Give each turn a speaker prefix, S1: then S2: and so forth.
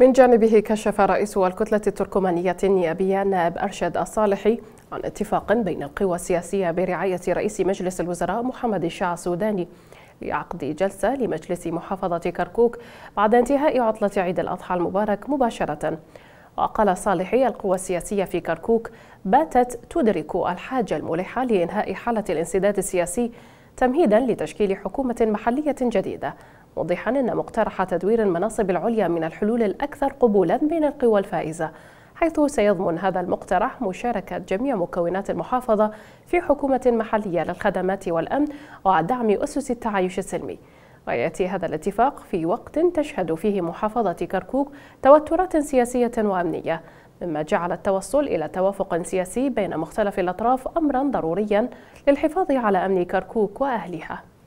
S1: من جانبه كشف رئيس الكتلة التركمانية النيابية نائب أرشد الصالحي عن اتفاق بين القوى السياسية برعاية رئيس مجلس الوزراء محمد الشاع السوداني لعقد جلسة لمجلس محافظة كركوك بعد انتهاء عطلة عيد الأضحى المبارك مباشرة وقال صالحي القوى السياسية في كركوك باتت تدرك الحاجة الملحة لإنهاء حالة الانسداد السياسي تمهيدا لتشكيل حكومة محلية جديدة موضحا أن مقترح تدوير المناصب العليا من الحلول الأكثر قبولا بين القوى الفائزة حيث سيضمن هذا المقترح مشاركة جميع مكونات المحافظة في حكومة محلية للخدمات والأمن ودعم أسس التعايش السلمي ويأتي هذا الاتفاق في وقت تشهد فيه محافظة كركوك توترات سياسية وأمنية مما جعل التوصل إلى توافق سياسي بين مختلف الأطراف أمرا ضروريا للحفاظ على أمن كركوك وأهلها